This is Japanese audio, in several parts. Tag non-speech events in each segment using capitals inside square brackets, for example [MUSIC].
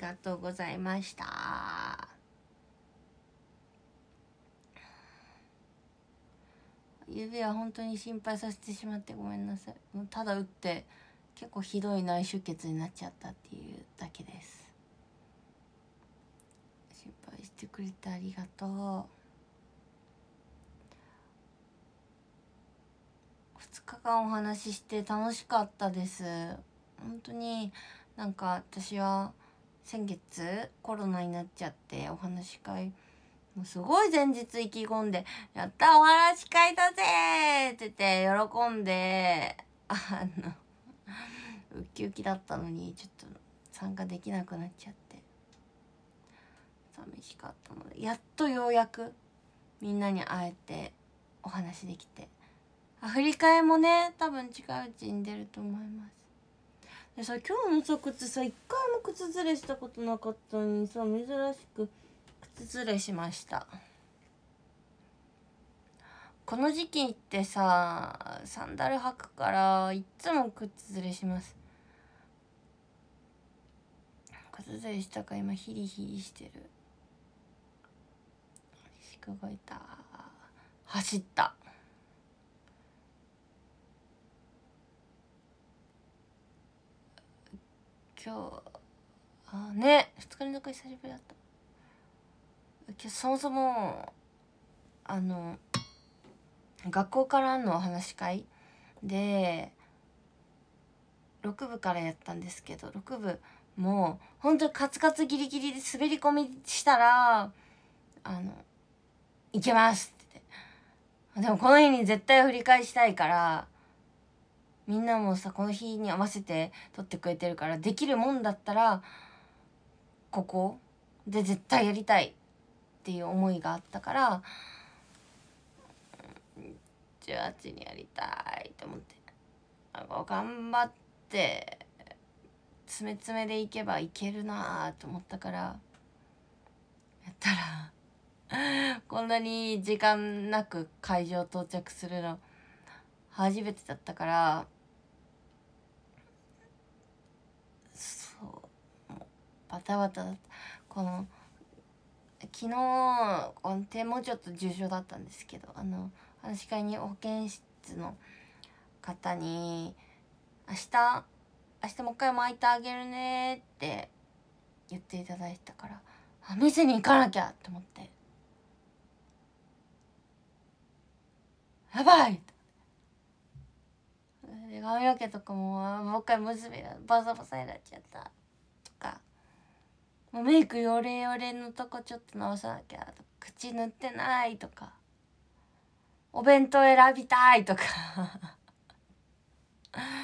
りがとうございました。指は本当に心配させてしまってごめんなさい。ただ打って結構ひどい内出血になっちゃったっていうだけです。心配してくれてありがとう。2日間お話しして楽しかったです本当になんか私は先月コロナになっちゃってお話し会もうすごい前日意気込んで「やったお話し会だぜ!」って言って喜んであのウッキウキだったのにちょっと参加できなくなっちゃって寂しかったのでやっとようやくみんなに会えてお話できて。アフリカへもね多分近いうちに出ると思いますでさ今日のさ靴さ一回も靴ずれしたことなかったのにさ珍しく靴ずれしましたこの時期ってさサンダル履くからいっつも靴ずれします靴ずれしたか今ヒリヒリしてる足が動いた走った今日あね2日連続久しぶりだった今日そもそもあの学校からのお話し会で6部からやったんですけど6部もう本当にカツカツギリギリで滑り込みしたら「あの行けます」ってでもこの日に絶対振り返したいからみんなもさこの日に合わせて撮ってくれてるからできるもんだったらここで絶対やりたいっていう思いがあったから18にやりたいと思って頑張って詰め詰めでいけばいけるなと思ったからやったらこんなに時間なく会場到着するの。初めてだったからそうバタバタだったこの昨日この手もちょっと重症だったんですけどあの話し会に保健室の方に「明日明日もう一回巻いてあげるね」って言っていただいたからあ店に行かなきゃと思ってやばい髪の毛とかももう一回娘がバサバサになっちゃったとかもうメイクヨレヨレのとこちょっと直さなきゃ口塗ってないとかお弁当選びたいとか [LAUGHS]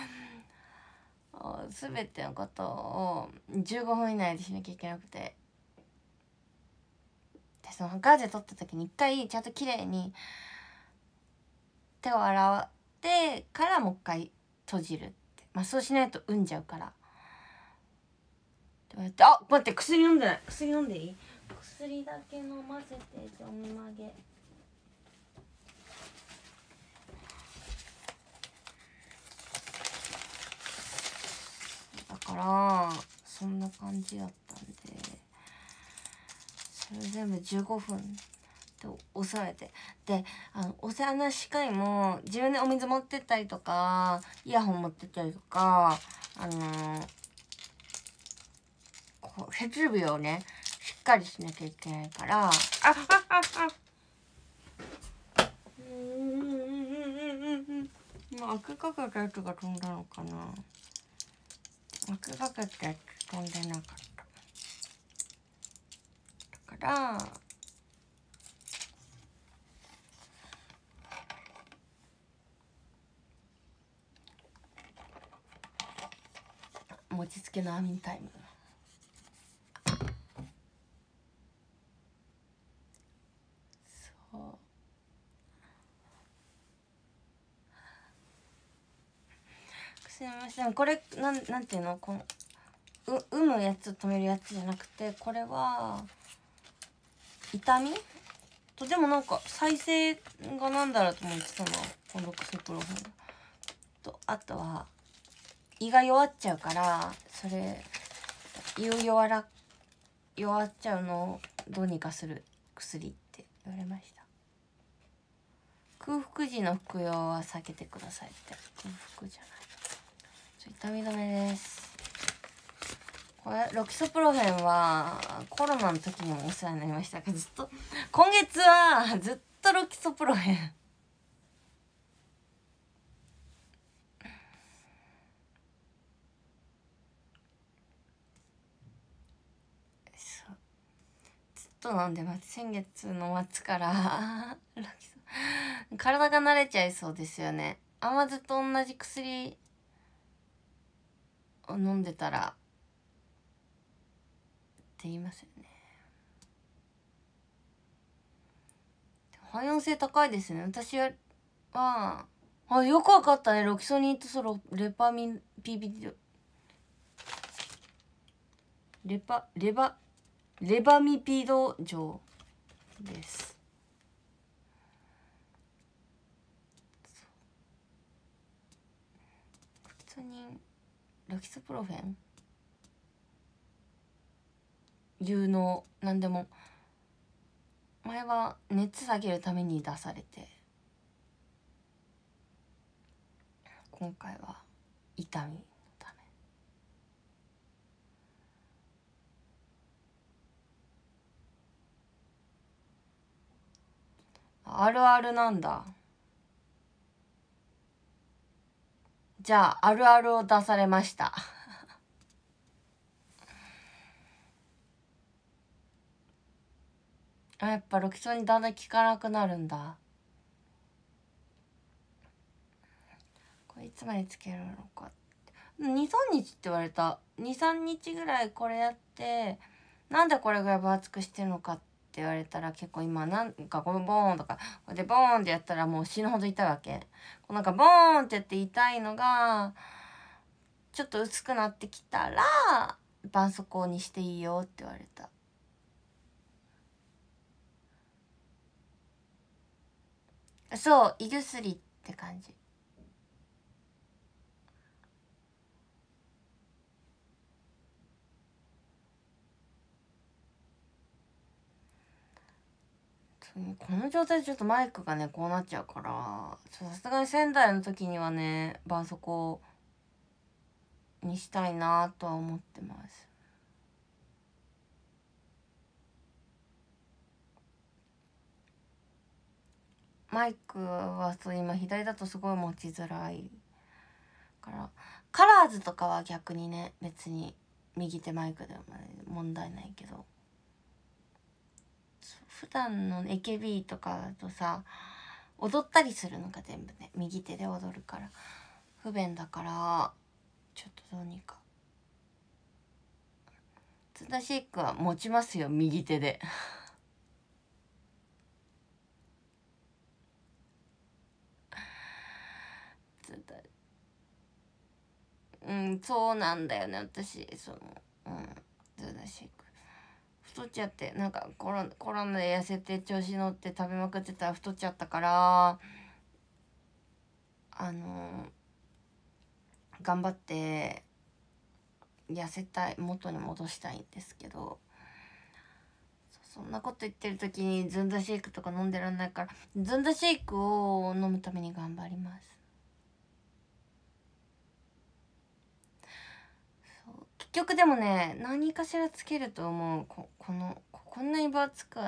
全てのことを15分以内でしなきゃいけなくてでそのガーゼ取った時に一回ちゃんと綺麗に手を洗ってからもう一回閉じるって、まあ、そうしないと産んじゃうからどうやってあ待って薬飲んでない薬飲んでいい薬だけ飲ませてちょんまげだからそんな感じだったんでそれ全部15分とさえてであのお世話のし会も自分でお水持ってったりとかイヤホン持ってったりとかあのー、こう設備をねしっかりしなきゃいけないからあっあっあっあっうんうんうんうんもうアクかけたやつが飛んだのかなアクかけたやつ飛んでなかっただから餅つけのミンタイムすみませんこれなんなんていうのこのう産むやつ止めるやつじゃなくてこれは痛みとでもなんか再生がなんだろうと思ってたのこのクセプロフォンとあとは胃が弱っちゃうからそれ胃を弱ら弱っちゃうのをどうにかする薬って言われました空腹時の服用は避けてくださいって空腹じゃない痛み止めですこれロキソプロフェンはコロナの時にもお世話になりましたがずっと今月はずっとロキソプロフェンなんで先月の末から [LAUGHS] 体が慣れちゃいそうですよね甘酢と同じ薬を飲んでたらって言いますよね汎用性高いですね私はあよくわかったねロキソニンとソロレパミン PPD レパレバレバミピド錠です普通にロキソプロフェン有能なんでも前は熱下げるために出されて今回は痛みあるあるなんだじゃああるあるを出されました [LAUGHS] あやっぱロキソニンだんだん効かなくなるんだこれいつまでつけるのか23日って言われた23日ぐらいこれやってなんでこれぐらい分厚くしてるのかっって言われたら結構今なんかこのボーンとかこボーンってやったらもう死ぬほど痛いわけこうなんかボーンってやって痛いのがちょっと薄くなってきたら絆創膏にしていいよって言われたそう胃薬って感じこの状態でちょっとマイクがねこうなっちゃうからさすがに仙台の時にはね伴奏をにしたいなとは思ってます。マイクはそう今左だとすごい持ちづらいからカラーズとかは逆にね別に右手マイクでも問題ないけど。普段の AKB とかだとさ踊ったりするのが全部ね右手で踊るから不便だからちょっとどうにか津田シックは持ちますよ右手でうんそうなんだよね私そのうんズダシック太っちゃってなんかコロコロナで痩せて調子乗って食べまくってたら太っちゃったからあのー、頑張って痩せたい元に戻したいんですけどそんなこと言ってる時にずんだシェイクとか飲んでらんないからずんだシェイクを飲むために頑張ります。局でもね何かしらつけると思うここのこんなに分厚く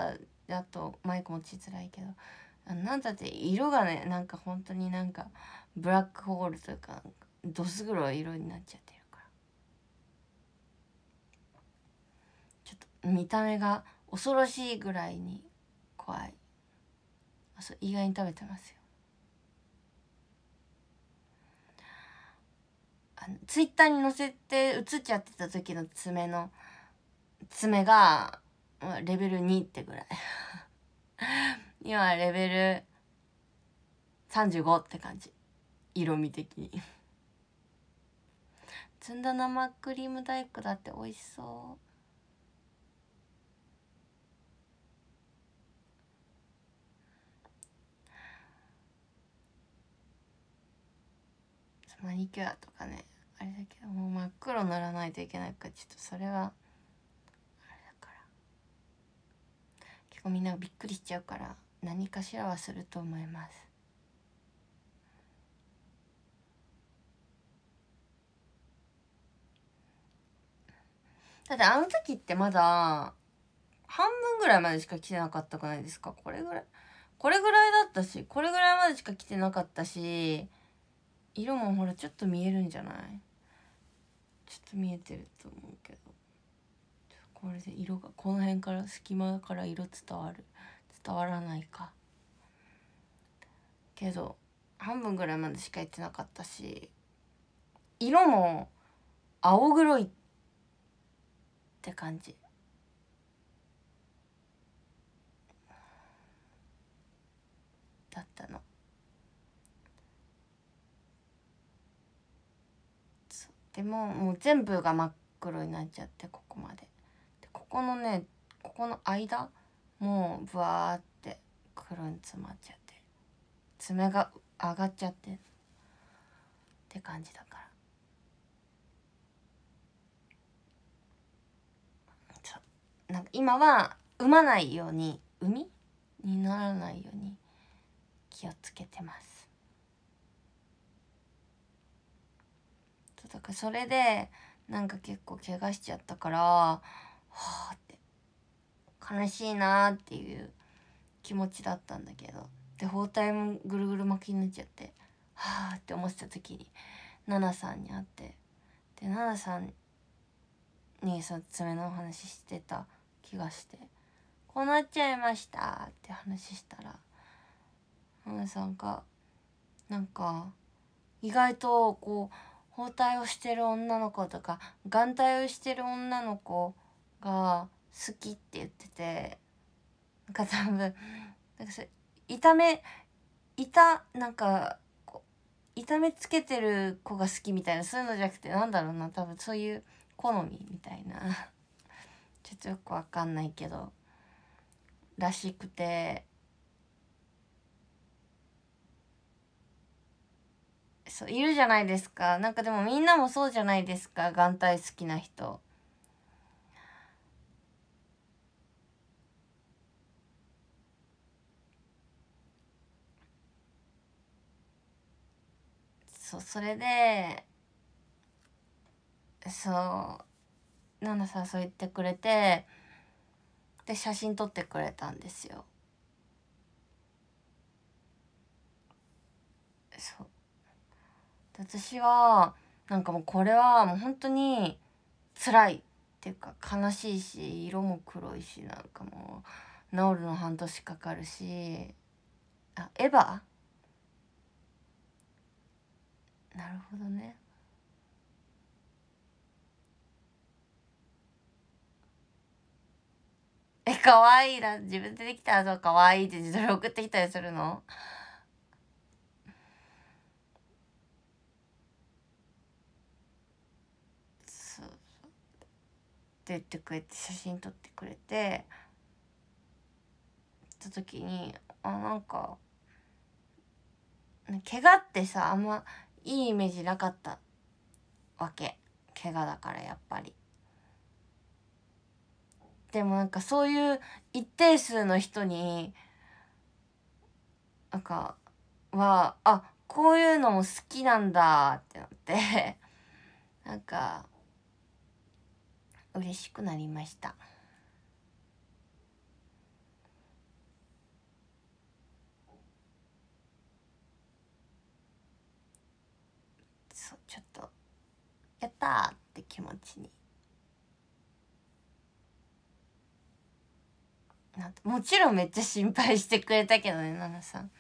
だとマイク持ちづらいけどなんだって色がねなんか本当になんかブラックホールというかどす黒い色になっちゃってるからちょっと見た目が恐ろしいぐらいに怖いあそう意外に食べてますよツイッターに載せて映っちゃってた時の爪の爪がレベル2ってぐらい [LAUGHS] 今レベル35って感じ色味的にずんだ生クリーム大福だって美味しそうマニキュアとかねあれだけどもう真っ黒塗らないといけないからちょっとそれはあれだから結構みんなびっくりしちゃうから何かしらはすると思います。だってあの時ってまだ半分ぐらいまでしか来てなかったくないですかこれぐらいこれぐらいだったしこれぐらいまでしか来てなかったし色もほらちょっと見えるんじゃないちょっと見えてると思うけどこれで色がこの辺から隙間から色伝わる伝わらないかけど半分ぐらいまでしかやってなかったし色も青黒いって感じだったのでももう全部が真っ黒になっちゃってここまででここのねここの間もうぶわーって黒に詰まっちゃって爪が上がっちゃってって感じだからそうなんか今は産まないように産みにならないように気をつけてますそだからそれでなんか結構怪我しちゃったからはあって悲しいなっていう気持ちだったんだけどで包帯もぐるぐる巻きになっちゃってはあって思ってた時に奈々さんに会ってで奈々さんにその爪のお話してた気がして「こうなっちゃいました」って話したら奈々さんがなんか意外とこう包帯をしてる女の子とか眼帯をしてる女の子が好きって言っててなんか多分なんかそれ痛め痛なんか痛めつけてる子が好きみたいなそういうのじゃなくてなんだろうな多分そういう好みみたいな [LAUGHS] ちょっとよくわかんないけどらしくてそういるじゃないですかなんかでもみんなもそうじゃないですか眼帯好きな人そうそれでそうさそう言ってくれてで写真撮ってくれたんですよそう私はなんかもうこれはもう本当に辛いっていうか悲しいし色も黒いしなんかもう治るの半年かかるしあエヴァなるほどねえかわいいな自分でできたらそうわいいって自撮り送ってきたりするの言ってくれて写真撮ってくれてた時にあなんか怪我ってさあんまいいイメージなかったわけ怪我だからやっぱり。でもなんかそういう一定数の人になんかはあこういうのも好きなんだってなって [LAUGHS] なんか嬉しくなりましたそうちょっと「やった!」って気持ちになっもちろんめっちゃ心配してくれたけどね奈々さん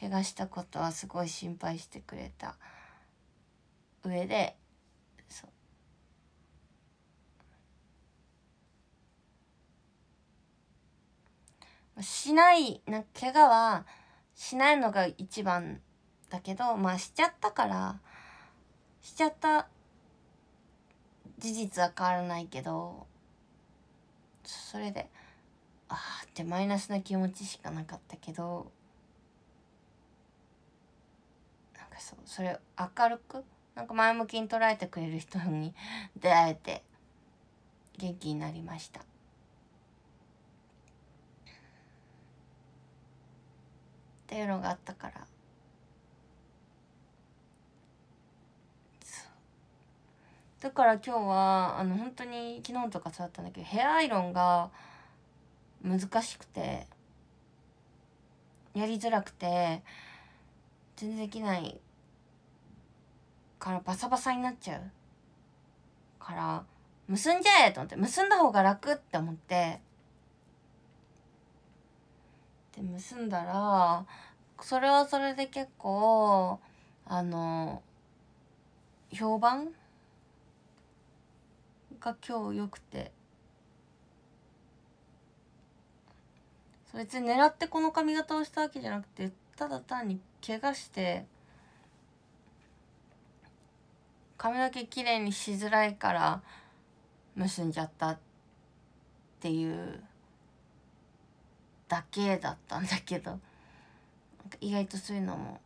怪我したことはすごい心配してくれた上でしないな怪我はしないのが一番だけどまあしちゃったからしちゃった事実は変わらないけどそれでああってマイナスな気持ちしかなかったけどなんかそうそれ明るくなんか前向きに捉えてくれる人に出会えて元気になりました。っていうのがあったからだから今日はあの本当に昨日とかそうだったんだけどヘアアイロンが難しくてやりづらくて全然できないからバサバサになっちゃうから結んじゃえと思って結んだ方が楽って思ってで結んだらそれはそれで結構あの評判が今日良くて別に狙ってこの髪型をしたわけじゃなくてただ単に怪我して髪の毛きれいにしづらいから結んじゃったっていうだけだったんだけど意外とそういうのも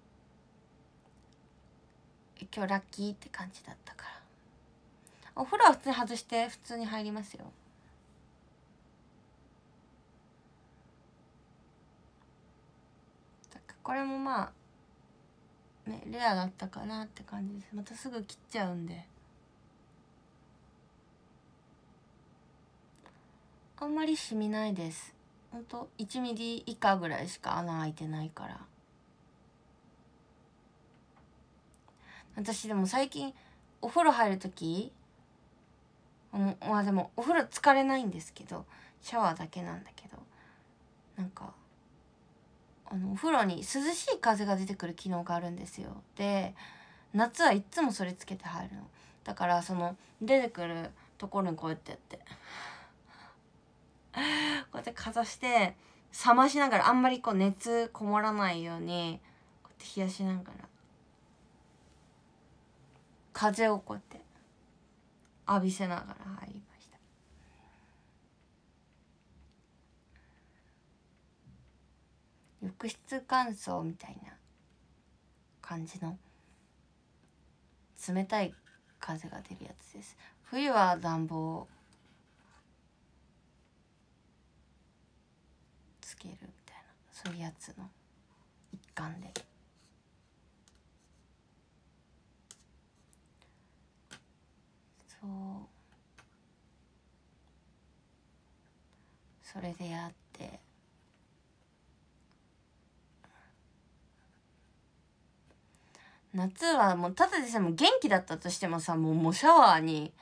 今日ラッキーって感じだったからお風呂は普通に外して普通に入りますよこれもまあねレアだったかなって感じですまたすぐ切っちゃうんであんまり染みないですほんと1ミリ以下ぐらいしか穴開いてないから私でも最近お風呂入る時まあでもお風呂疲れないんですけどシャワーだけなんだけどなんかあのお風呂に涼しい風が出てくる機能があるんですよで夏はいっつもそれつけて入るのだからその出てくるところにこうやってやって [LAUGHS] こうやってかざして冷ましながらあんまりこう熱こもらないようにこうやって冷やしながら風をこうやって浴びせながら入りました浴室乾燥みたいな感じの冷たい風が出るやつです冬は暖房つけるみたいなそういうやつの一環で。そうそれでやって夏はもうただでさえも元気だったとしてもさもうもうシャワーに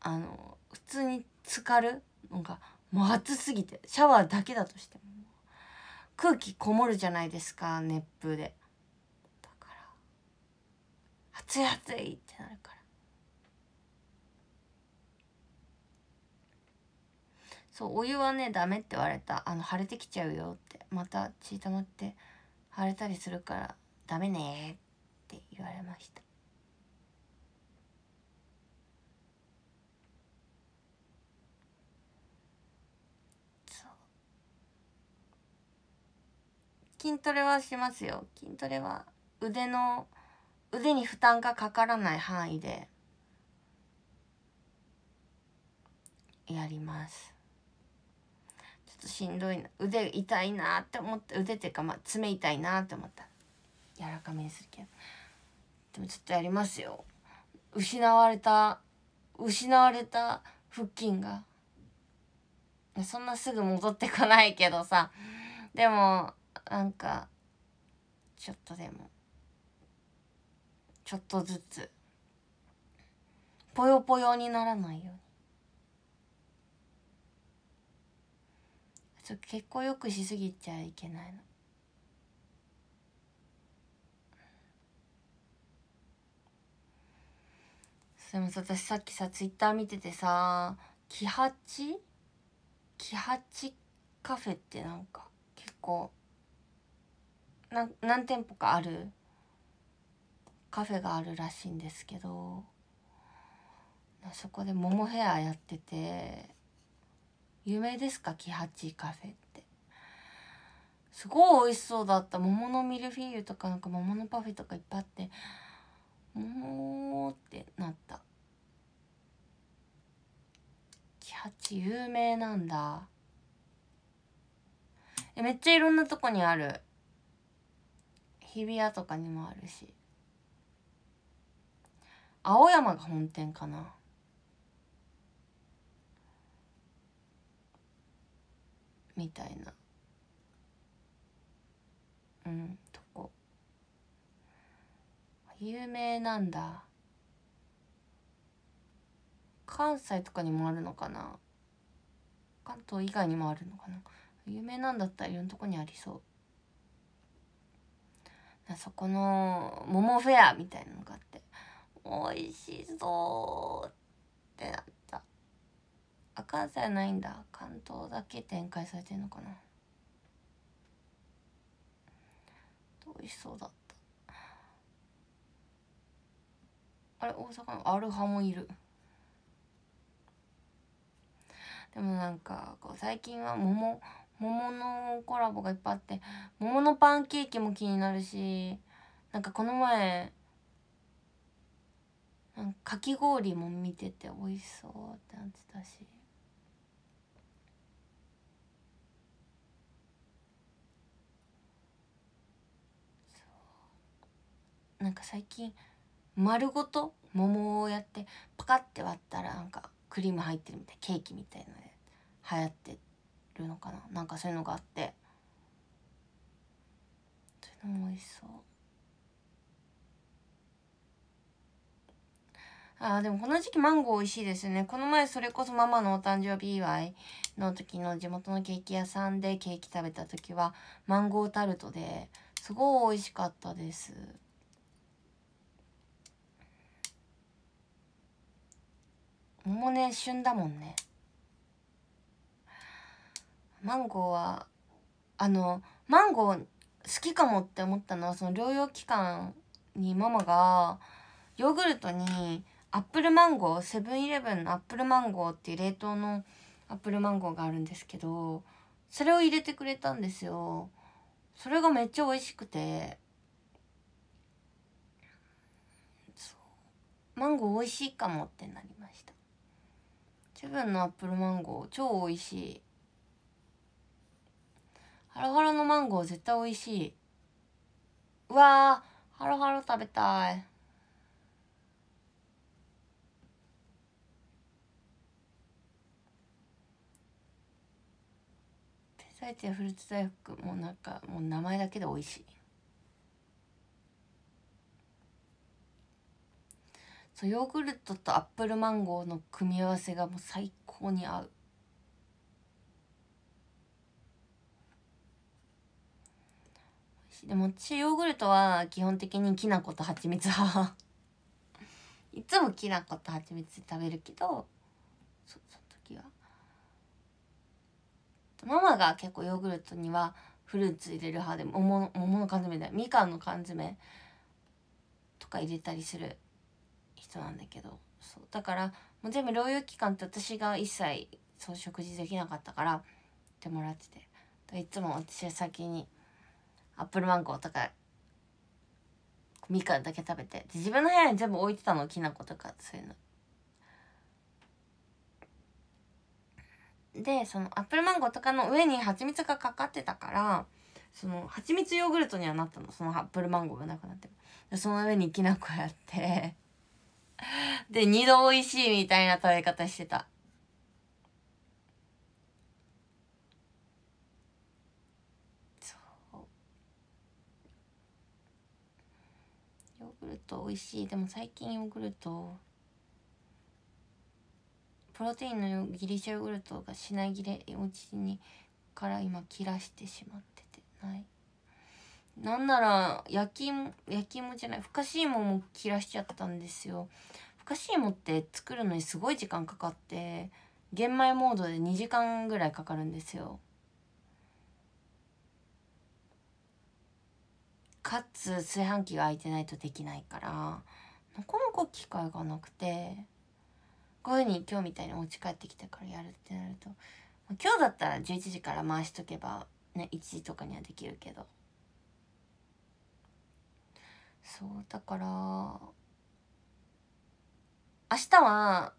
あの普通に浸かるんかもう暑すぎてシャワーだけだとしても空気こもるじゃないですか熱風でだから暑い暑いってなるからそうお湯はねダメって言われたあの腫れてきちゃうよってまた血たまって腫れたりするからダメねって言われました筋トレはしますよ筋トレは腕の腕に負担がかからない範囲でやりますちょっとしんどいな腕痛いなって思って腕っていうかまあ爪痛いなって思った柔らかめにするけどでもちょっとやりますよ失われた失われた腹筋がそんなすぐ戻ってこないけどさでもなんかちょっとでもちょっとずつぽよぽよにならないように結構よくしすぎちゃいけないのでもさ私さっきさツイッター見ててさキハチキハチカフェってなんか結構な何店舗かあるカフェがあるらしいんですけどそこでモモヘアやってて「有名ですかキハチカフェ」ってすごい美味しそうだった桃のミルフィーユとかなんか桃のパフェとかいっぱいあって「桃」ってなったキハチ有名なんだえめっちゃいろんなとこにある日比谷とかにもあるし青山が本店かなみたいなうんとこ有名なんだ関西とかにもあるのかな関東以外にもあるのかな有名なんだったらいろんなとこにありそうそこの桃フェアみたいなのがあって美味しそうってなったあ関西ないんだ関東だけ展開されてんのかな美味しそうだったあれ大阪のアルハもいるでもなんかこう最近は桃桃のコラボがいっぱいあって桃のパンケーキも気になるしなんかこの前かき氷も見てて美味しそうってなってたし。なんか最近丸ごと桃をやってパカって割ったらなんかクリーム入ってるみたいケーキみたいので流行ってるのかななんかそういうのがあってそういうのも美味しそうあでもこの時期マンゴー美味しいですよねこの前それこそママのお誕生日祝いの時の地元のケーキ屋さんでケーキ食べた時はマンゴータルトですごい美味しかったですもうね旬だもんねマンゴーはあのマンゴー好きかもって思ったのはその療養期間にママがヨーグルトにアップルマンゴーセブンイレブンのアップルマンゴーっていう冷凍のアップルマンゴーがあるんですけどそれを入れてくれたんですよそれがめっちゃ美味しくてマンゴー美味しいかもってなりましたセブンのアップルマンゴー超美味しいハロハロのマンゴー絶対美味しいうわーハロハロ食べたい天才地やフルーツ大福もうなんかもう名前だけで美味しいそうヨーグルトとアップルマンゴーの組み合わせがもう最高に合うでも私ヨーグルトは基本的にきな粉と蜂蜜派 [LAUGHS] いつもきな粉と蜂蜜食べるけどそその時はママが結構ヨーグルトにはフルーツ入れる派で桃も、桃の缶詰だみかんの缶詰とか入れたりする人なんだけどそうだからもう全部療養期間って私が一切そう食事できなかったからってもらってていつも私は先にアップルマンゴーとかみかんだけ食べて自分の部屋に全部置いてたのきな粉とかそういうのでそのアップルマンゴーとかの上に蜂蜜がかかってたからその蜂蜜ヨーグルトにはなったのそのアップルマンゴーがなくなってでその上にきな粉やってで二度おいしいみたいな食べ方してたト美味しいでも最近ヨーグルトプロテインのギリシャヨーグルトが品切れおうちにから今切らしてしまっててないなんなら焼き芋焼き芋じゃないふかし芋も切らしちゃったんですよふかし芋って作るのにすごい時間かかって玄米モードで2時間ぐらいかかるんですよかつ炊飯器が開いてないとできないからなかなか機会がなくてこういうふうに今日みたいにお家帰ってきたからやるってなると今日だったら11時から回しとけばね1時とかにはできるけどそうだから明日は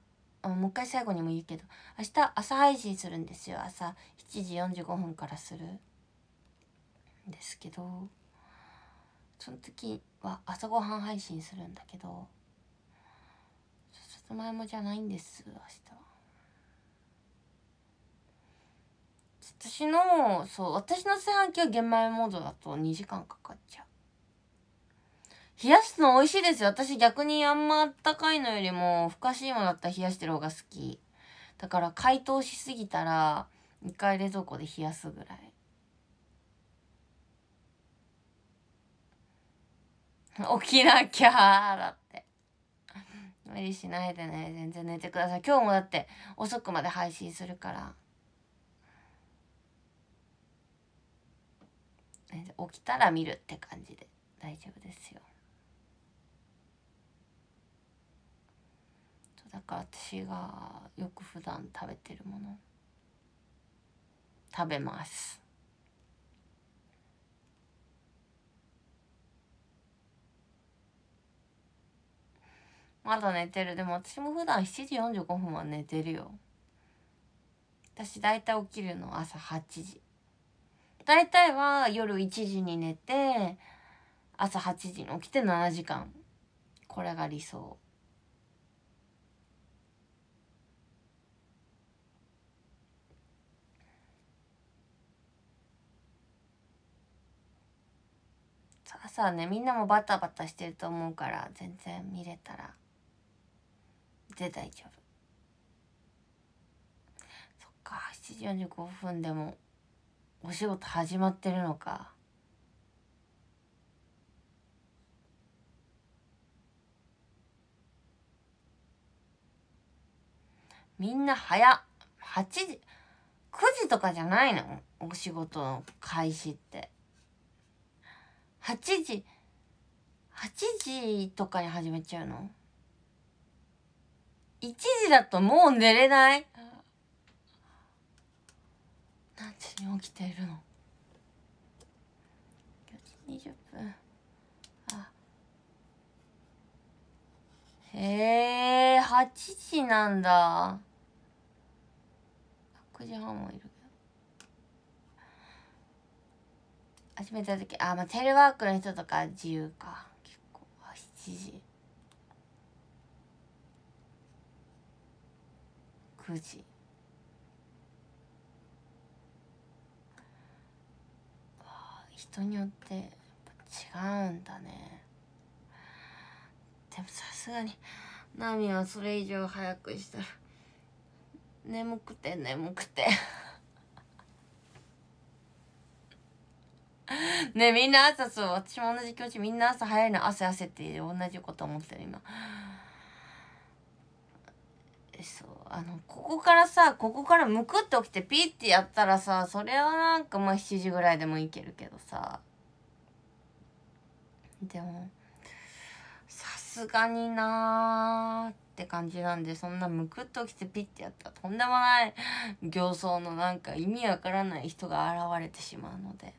もう一回最後にも言うけど明日朝配信するんですよ朝7時45分からするんですけどその時は朝ごはん配信するんだけどさつまいもじゃないんです明日私のそう私の炊飯器は玄米モードだと2時間かかっちゃう冷やすの美味しいですよ私逆にあんまあったかいのよりもふかしいものだったら冷やしてる方が好きだから解凍しすぎたら一回冷蔵庫で冷やすぐらい [LAUGHS] 起きなきゃだって。無理しないでね、全然寝てください。今日もだって遅くまで配信するから。起きたら見るって感じで大丈夫ですよ。だから私がよく普段食べてるもの食べますまだ寝てるでも私も普段7時45分は寝てるよ私大体起きるの朝8時大体は夜1時に寝て朝8時に起きて7時間これが理想朝ねみんなもバタバタしてると思うから全然見れたらで大丈夫そっか7時45分でもお仕事始まってるのかみんな早八8時9時とかじゃないのお仕事の開始って8時8時とかに始めちゃうの1時だともう寝れない何時に起きているの ?4 時20分あへえ8時なんだ9時半もいる始めた時あまあテレワークの人とか自由か結構あ7時9時人によって違うんだねでもさすがにナミはそれ以上早くしたら眠くて眠くてねみんな朝そう私も同じ気持ちみんな朝早いの汗汗って同じこと思ってる今そうあのここからさここからむくっと起きてピッてやったらさそれはなんかまあ7時ぐらいでもいけるけどさでもさすがになーって感じなんでそんなむくっときてピッてやったらとんでもない形相のなんか意味わからない人が現れてしまうので。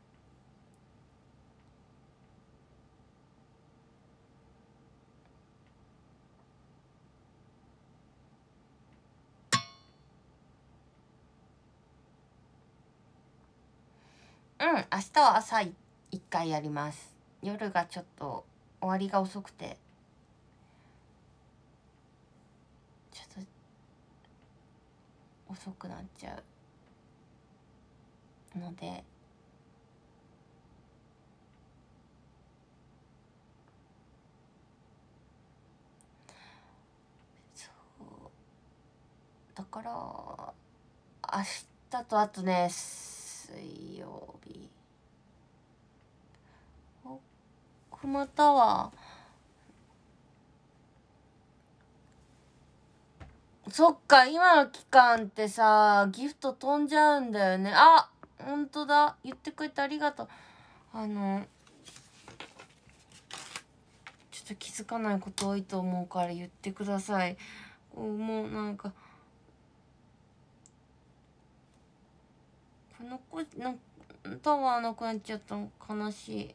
うん明日は朝一回やります夜がちょっと終わりが遅くてちょっと遅くなっちゃうのでそうだから明日とあとね水曜日またはそっか今の期間ってさギフト飛んじゃうんだよねあほんとだ言ってくれてありがとうあのちょっと気づかないこと多いと思うから言ってくださいもうなんか残のタワーなくなっちゃったの悲しい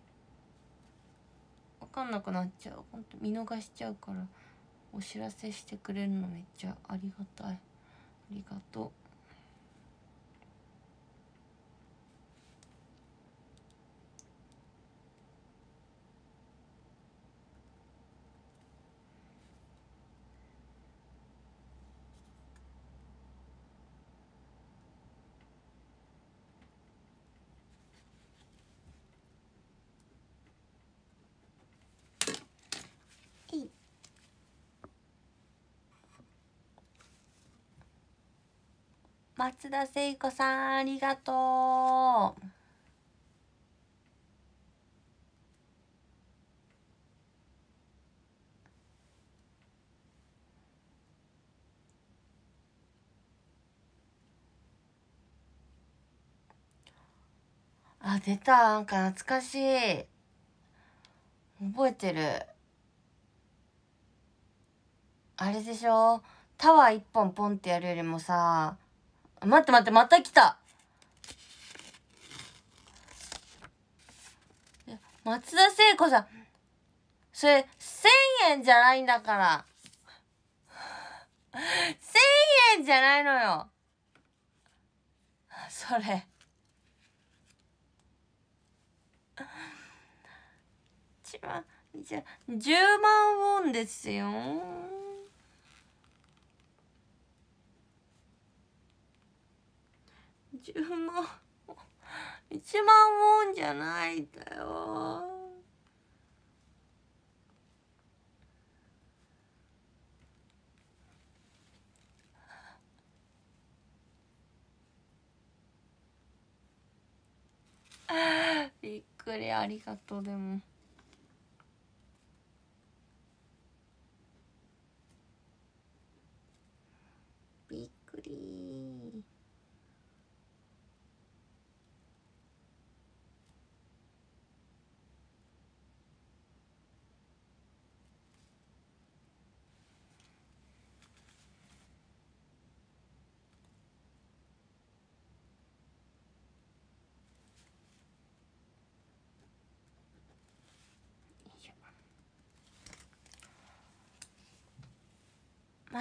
分かんなくなっちゃうほんと見逃しちゃうからお知らせしてくれるのめっちゃありがたいありがとう松田聖子さん、ありがとう。あ、出た。なんか懐かしい。覚えてる。あれでしょタワー一本ポンってやるよりもさ、待って待って、また来た。松田聖子さん。それ、1000円じゃないんだから。1000円じゃないのよ。それ。一万、じゃ、10万ウォンですよ。10万1万ウォンじゃないだよ [LAUGHS] びっくりありがとうでも。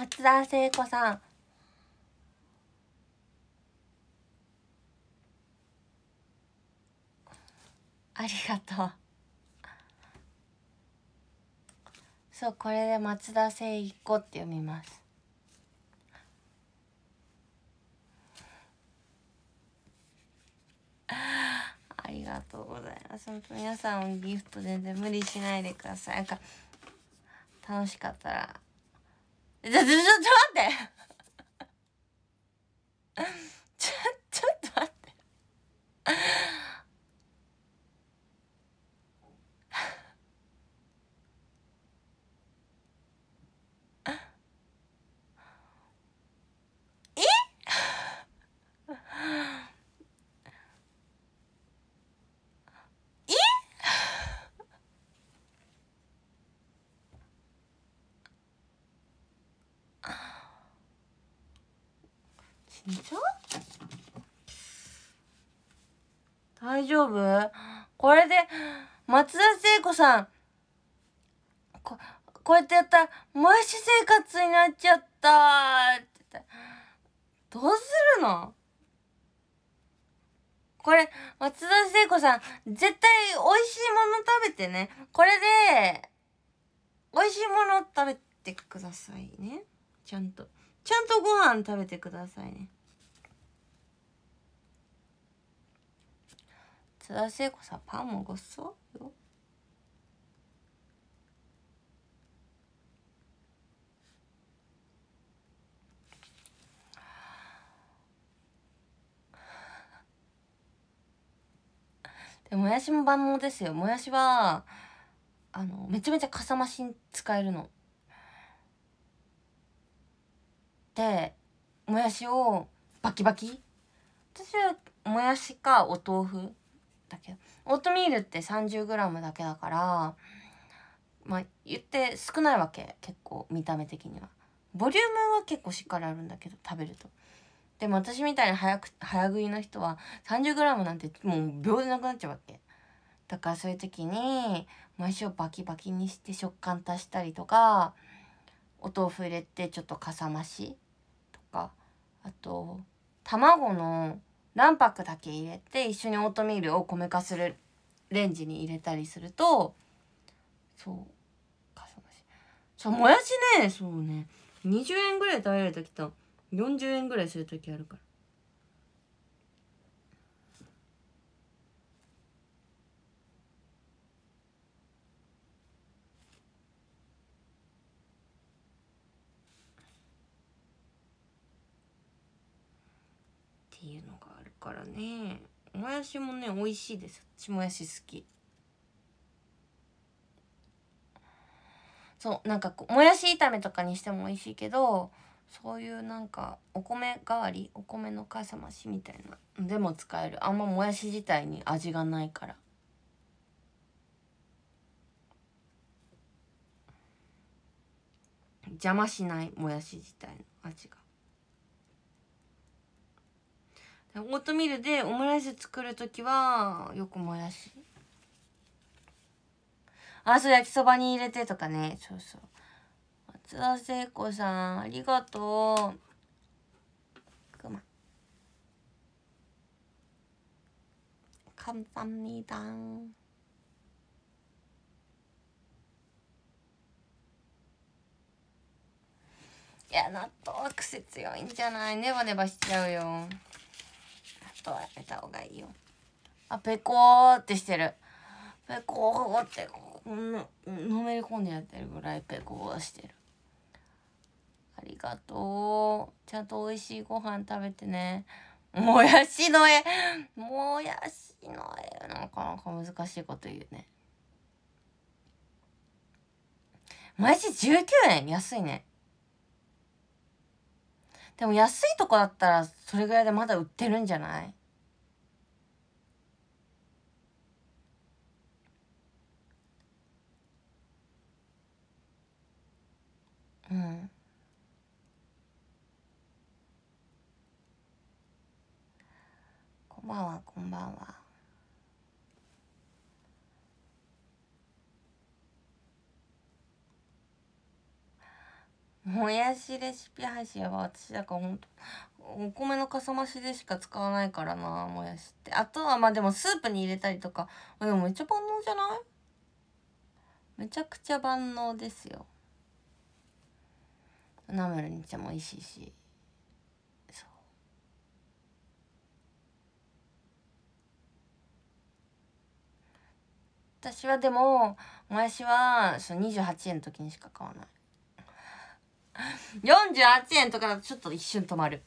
松田聖子さんありがとうそうこれで松田聖子って読みますありがとうございます本当皆さんギフト全然無理しないでくださいなんか楽しかったらちょ、ちょ、ちょ、待って慎重大丈夫これで松田聖子さんここうやってやったらもやし生活になっちゃったってったどうするのこれ松田聖子さん絶対美味しいもの食べてねこれで美味しいもの食べてくださいねちゃんとちゃんとご飯食べてくださいね津田聖子さんパンもごっそうよ [LAUGHS] でもやしも万能ですよもやしはあのめちゃめちゃかさ増しに使えるの。でもやしをバキバキ私はもやしかお豆腐けどオートミールって 30g だけだからまあ言って少ないわけ結構見た目的にはボリュームは結構しっかりあるんだけど食べるとでも私みたいに早く早食いの人は 30g なんてもう秒でなくなっちゃうわけだからそういう時に毎週バキバキにして食感足したりとかお豆腐入れてちょっとかさ増しとかあと卵の卵白だけ入れて一緒にオートミールを米化するレンジに入れたりするとそうかさ増しそうもやしねそうね20円ぐらい食べる時と40円ぐらいする時あるからからねもやしもね美味しいですちもやし好きそうなんかこうもやし炒めとかにしても美味しいけどそういうなんかお米代わりお米のかさ増しみたいなでも使えるあんまもやし自体に味がないから邪魔しないもやし自体の味がオートミールでオムライス作る時はよくもやしあそう焼きそばに入れてとかねそうそう松田聖子さんありがとうくま감사みだんいや納豆は癖強いんじゃないネバネバしちゃうよとやめた方がいいよあペコーってしてるペコーってこんなのめり込んでやってるぐらいペコーしてるありがとうちゃんと美味しいご飯食べてねもやしの絵もやしの絵なかなか難しいこと言うね毎日19円安いねでも安いとこだったらそれぐらいでまだ売ってるんじゃないうん。こんばんは、こんばんは。もやしレシピ配信は私だからほんとお米のかさ増しでしか使わないからなもやしってあとはまあでもスープに入れたりとかでもめっちゃ万能じゃないめちゃくちゃ万能ですよナムルにちゃんも美味しいしそう私はでももやしはその28円の時にしか買わない48円とかだとちょっと一瞬止まる。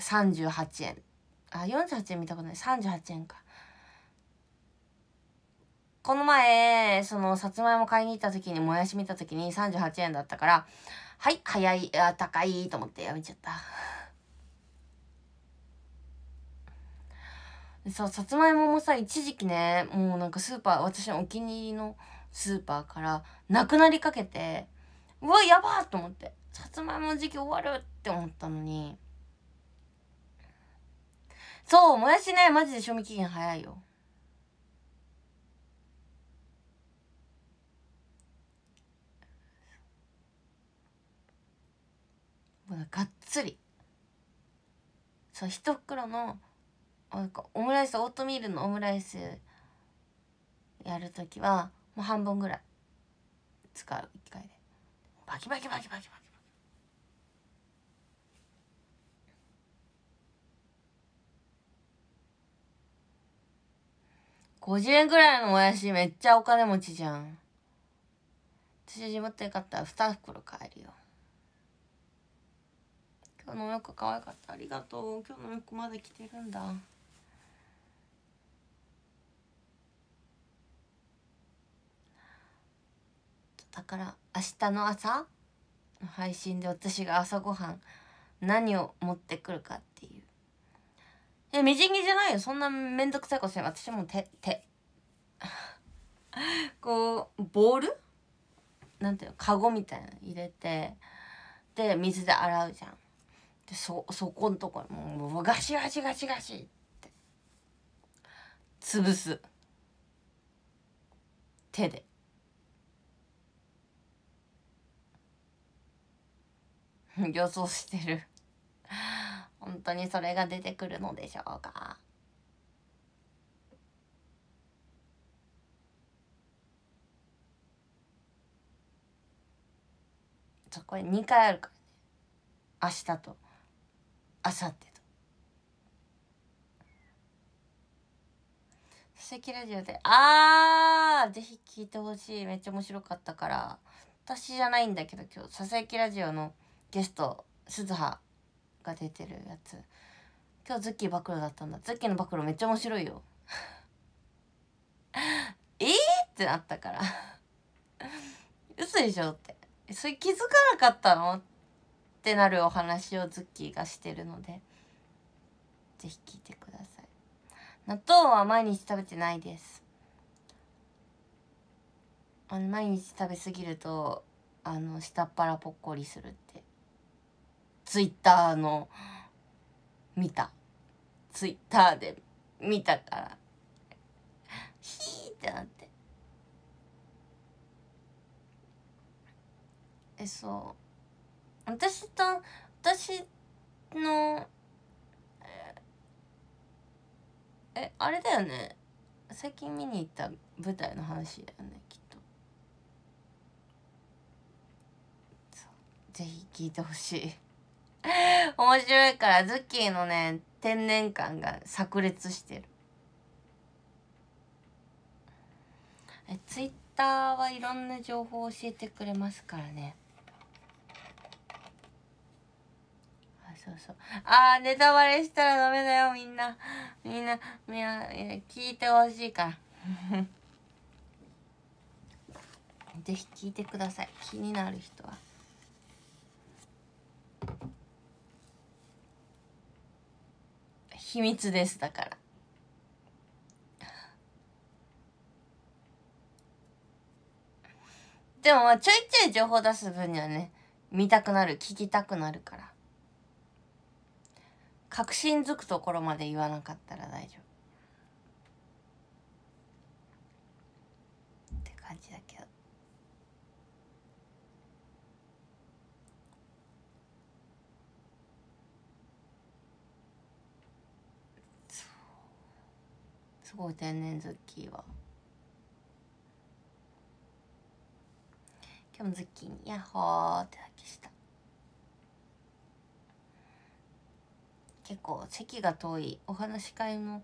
38円。あ、48円見たことない。38円か。この前、その、さつまいも買いに行った時に、もやし見た時に38円だったから、はい、早い、あ、高いと思ってやめちゃった。そうさつまいももさ一時期ねもうなんかスーパー私のお気に入りのスーパーからなくなりかけてうわやばーと思ってさつまいもの時期終わるって思ったのにそうもやしねマジで賞味期限早いよがっつりそう一袋のなんかオムライスオートミールのオムライスやるときはもう半分ぐらい使う1回でバキバキバキバキバキバキ50円ぐらいのもやしめっちゃお金持ちじゃん私地元で買ったら2袋買えるよ今日のお洋服可愛かったありがとう今日のお洋服まで着てるんだだから明日の朝の配信で私が朝ごはん何を持ってくるかっていうえみじん切りじゃないよそんなめんどくさいことして私も手手 [LAUGHS] こうボールなんていうのカゴみたいなの入れてで水で洗うじゃんでそそこんとこもうガシガシガシガシって潰す手で [LAUGHS] 予想してる本当にそれが出てくるのでしょうかそこれ2回あるからね明日と明後日と「素きラジオで」ああぜひ聞いてほしいめっちゃ面白かったから私じゃないんだけど今日「佐々木ラジオ」の「ゲスト鈴葉が出てるやつ今日ズッキー暴露だったんだズッキーの暴露めっちゃ面白いよ [LAUGHS] えーってなったから嘘でしょってそれ気づかなかったのってなるお話をズッキーがしてるのでぜひ聞いてください納豆は毎日食べてないですあの毎日食べ過ぎるとあの下っ腹ぽっこりするってツイッターの見たツイッターで見たからヒーってなってえそう私と私のえあれだよね最近見に行った舞台の話だよねきっとぜひ聞いてほしい。[LAUGHS] 面白いからズッキーのね天然感が炸裂してるえツイッターはいろんな情報を教えてくれますからねあそうそうああネタバレしたらダメだよみんなみんなみんな聞いてほしいから [LAUGHS] ぜひ聞いてください気になる人は。秘密ですだからでもまあちょいちょい情報出す分にはね見たくなる聞きたくなるから確信づくところまで言わなかったら大丈夫ごい天然ズッキーは今日もズッキーに「ヤッホー」ってだけした結構席が遠いお話し会の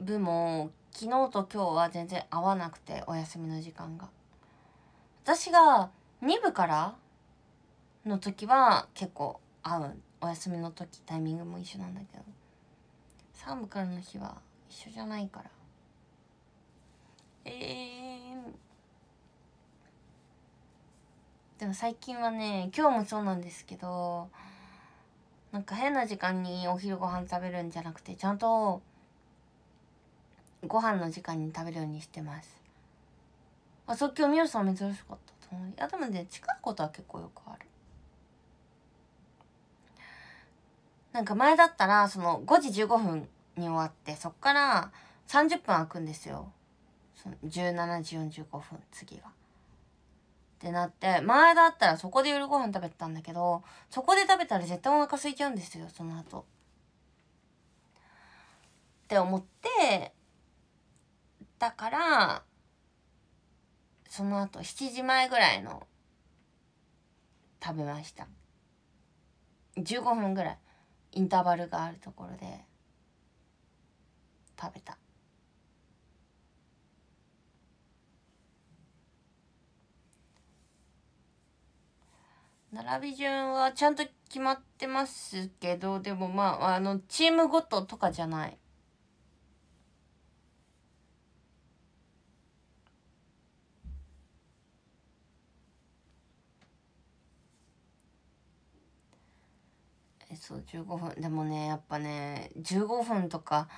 部も昨日と今日は全然合わなくてお休みの時間が私が2部からの時は結構合うお休みの時タイミングも一緒なんだけど3部からの日は一緒じゃないからえー、でも最近はね今日もそうなんですけどなんか変な時間にお昼ご飯食べるんじゃなくてちゃんとご飯の時間に食べるようにしてますあそう今日みおさん珍しかったと思ういやでもね近いことは結構よくあるなんか前だったらその5時15分に終わってそっから30分空くんですよ17時45分次が。ってなって前だったらそこで夜ご飯食べてたんだけどそこで食べたら絶対お腹空いちゃうんですよその後って思ってだからその後7時前ぐらいの食べました15分ぐらいインターバルがあるところで食べた並び順はちゃんと決まってますけどでもまああのチームごととかじゃないそう15分でもねやっぱね15分とか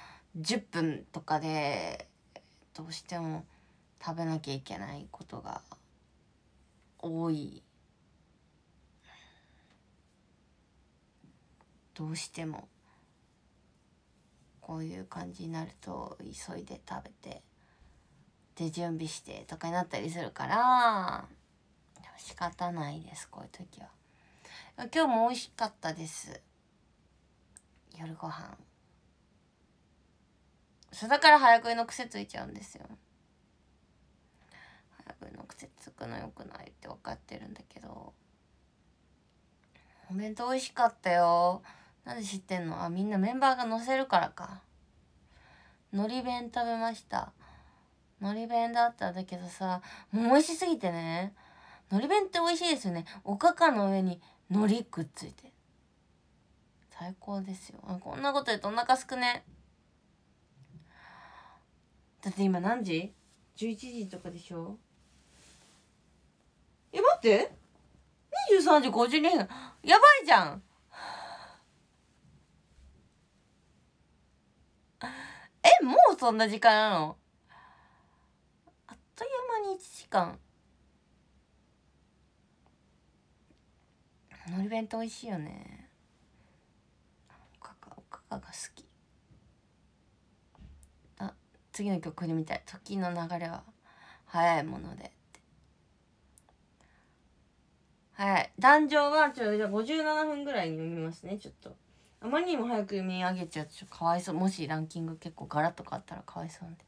10分とかでどうしても食べなきゃいけないことが多いどうしてもこういう感じになると急いで食べてで準備してとかになったりするから仕方ないですこういう時は今日も美味しかったです夜ご飯そうだから早食いの癖ついちゃうんですよ早食いの癖つくのよくないって分かってるんだけどお弁当美味しかったよなんで知ってんのあみんなメンバーが乗せるからかのり弁食べましたのり弁だったんだけどさもう美味しすぎてねのり弁って美味しいですよねおかかの上にのりくっついて最高ですよこんなこと言うとお腹すくねだって今何時 ?11 時とかでしょえ、待って23時52分。やばいじゃん [LAUGHS] え、もうそんな時間なのあっという間に1時間。のり弁当美味しいよね。おかか、おかかが好き。次の曲こ見たい時の流れは早いものではい壇上はちょじゃあ57分ぐらいに読みますねちょっとあまりにも早く読み上げちゃうとかわいそうもしランキング結構ガラッと変わったらかわいそうなんで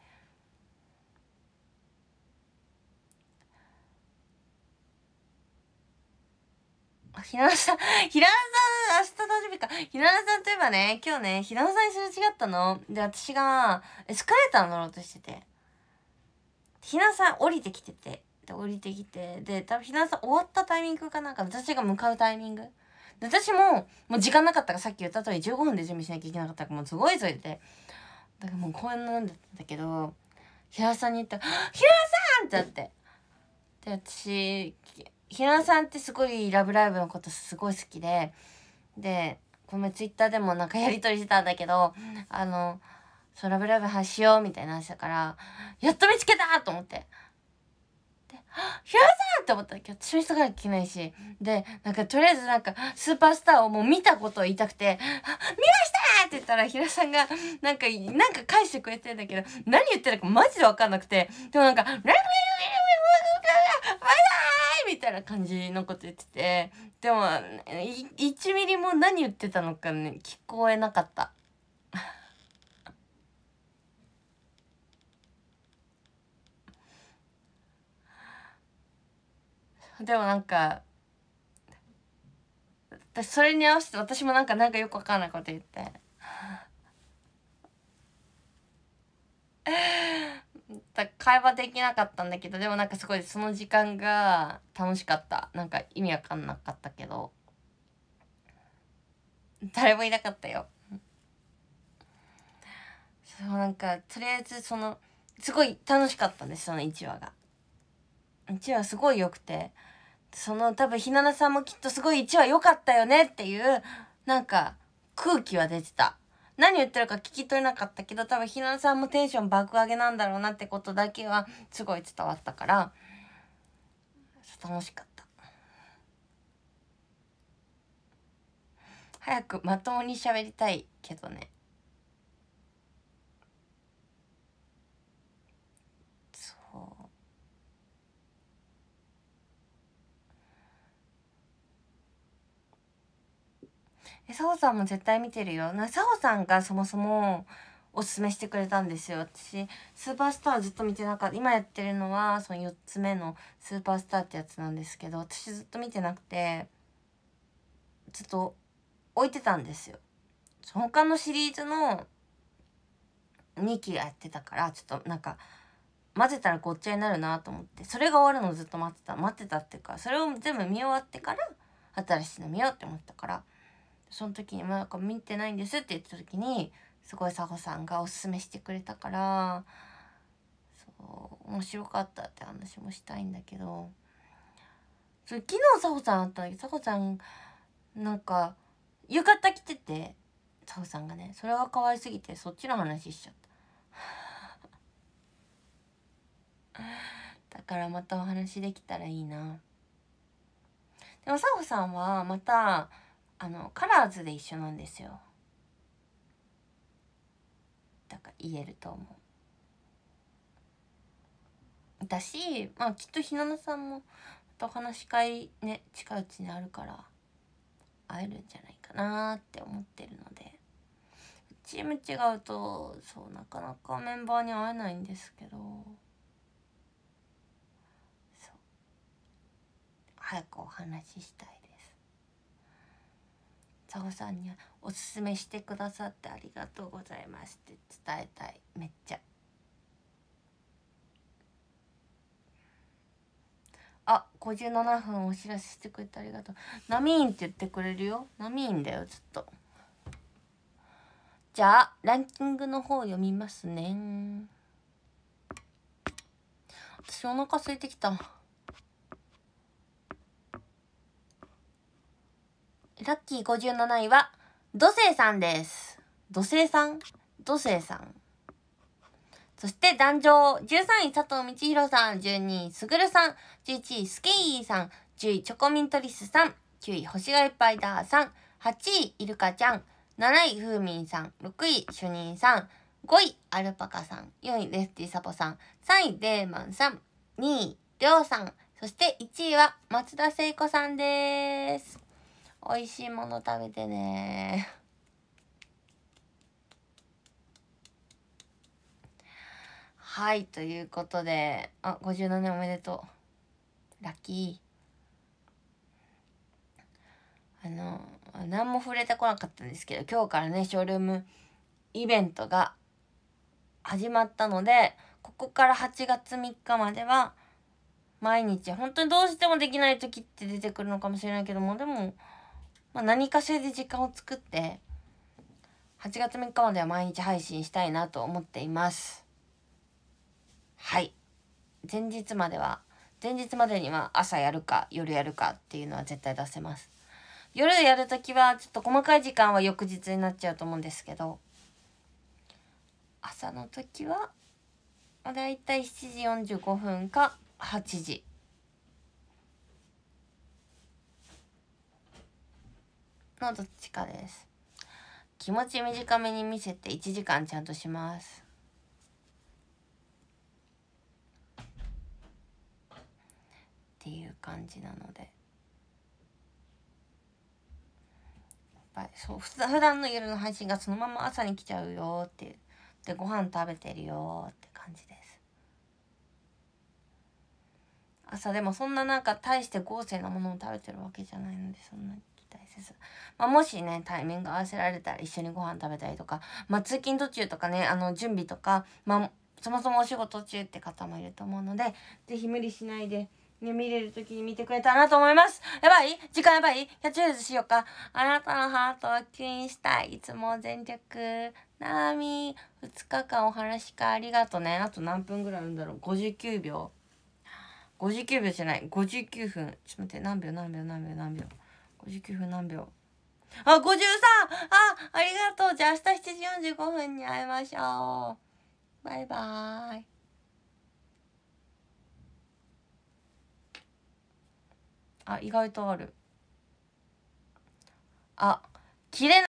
ひなのさん、ひなのさん、明日誕生日か。ひなのさんといえばね、今日ね、ひなのさんにすれ違ったの。で、私が、エスカレーター乗ろうとしてて。ひなさん降りてきてて。で、降りてきて。で、多分ひなさん終わったタイミングかなんか、私が向かうタイミング。で、私も、もう時間なかったから、さっき言った通り15分で準備しなきゃいけなかったから、もうすごい急いでて。だからもう公園なんでたんだけど、ひなさんに言ったら、ひなさんってなって。で、私、平野さんってすごい「ラブライブ!」のことすごい好きででこのツイッターでもなんかやり取りしてたんだけどあの「そうラブライブ!」発しようみたいな話だからやっと見つけたと思って。で「平野さん!」って思ったけど私も人から聞けないしでなんかとりあえずなんかスーパースターをもう見たことを言いたくて「見ましたって言ったら平さんがなんかなんか返してくれてんだけど何言ってるかマジで分かんなくてでもなんか「ライブみたいな感じのこと言っててでも1ミリも何言ってたのか、ね、聞こえなかった。[LAUGHS] でもなんか私それに合わせて私もなんかなんかよくわかんないこと言って。会話できなかったんだけどでもなんかすごいその時間が楽しかったなんか意味わかんなかったけど誰もいなかったよそうなんかとりあえずそのすごい楽しかったんですその1話が1話すごい良くてその多分ひななさんもきっとすごい1話良かったよねっていうなんか空気は出てた何言ってるか聞き取れなかったけど多分ひなさんもテンション爆上げなんだろうなってことだけはすごい伝わったから楽しかった早くまともに喋りたいけどねえ、サホさんも絶対見てるよ。な、サホさんがそもそもおすすめしてくれたんですよ。私、スーパースターずっと見てなかった。今やってるのは、その4つ目のスーパースターってやつなんですけど、私ずっと見てなくて、ずっと置いてたんですよ。他のシリーズの2期やってたから、ちょっとなんか、混ぜたらごっちゃになるなと思ってそれが終わるのをずっと待ってた待ってたっていうかそれを全部見終わってから新しいの見ようって思ったからその時にまだこ見てないんですって言った時にすごい佐保さんがおすすめしてくれたからそう面白かったって話もしたいんだけどそ昨日佐保さんあったんだけど佐保さんなんか浴衣着てて佐保さんがねそれは可愛すぎてそっちの話しちゃった。だからまたお話できたらいいな。でも佐保さんはまたあのカラーズで一緒なんですよだから言えると思うだしまあきっとひなのさんもまたお話し会ね近いうちにあるから会えるんじゃないかなって思ってるのでチーム違うとそうなかなかメンバーに会えないんですけど早くお話ししたいサホさんにおすすめしてくださってありがとうございますって伝えたいめっちゃあ五57分お知らせしてくれてありがとうナミーンって言ってくれるよナミーンだよずっとじゃあランキングの方読みますね私お腹空いてきた。ラッキー57位は、土星さんです。土星さん土星さん。そして、壇上、13位、佐藤道弘さん、12位、すぐるさん、11位、スケイーさん、10位、チョコミントリスさん、9位、星がいっぱいださん、8位、イルカちゃん、7位、フーミンさん、6位、主任さん、5位、アルパカさん、4位、レフティサポさん、3位、デーマンさん、2位、りょうさん、そして1位は松田聖子さんです。美味しいもの食べてねはいということであ57年おめでとうラッキーあの何も触れてこなかったんですけど今日からねショールームイベントが始まったのでここから8月3日までは毎日本当にどうしてもできない時って出てくるのかもしれないけどもでもまあ、何かしらで時間を作って8月3日までは毎日配信したいなと思っていますはい前日までは前日までには朝やるか夜やるかっていうのは絶対出せます夜やるときはちょっと細かい時間は翌日になっちゃうと思うんですけど朝の時はだいたい7時45分か8時のどっちかです気持ち短めに見せて1時間ちゃんとしますっていう感じなのでやっぱりそう普段の夜の配信がそのまま朝に来ちゃうよっていうでご飯食べてるよって感じです朝でもそんななんか大して豪勢なものを食べてるわけじゃないのでそんなに。大切。まあ、もしね、タイミング合わせられたら一緒にご飯食べたりとか、まあ、通勤途中とかね、あの、準備とか、まあ、そもそもお仕事中って方もいると思うので、ぜひ無理しないで、ね、見れる時に見てくれたらなと思います。やばい時間やばいキャッチフレーズしようか。あなたのハートを吸引したい。いつも全力。なーみー。2日間お話かありがとね。あと何分ぐらいあるんだろう。59秒。59秒じゃない。59分。ちょっと待って。何秒何秒何秒何秒。59分何秒あ、53! あ、ありがとうじゃあ明日7時45分に会いましょうバイバーイあ、意外とある。あ、切れない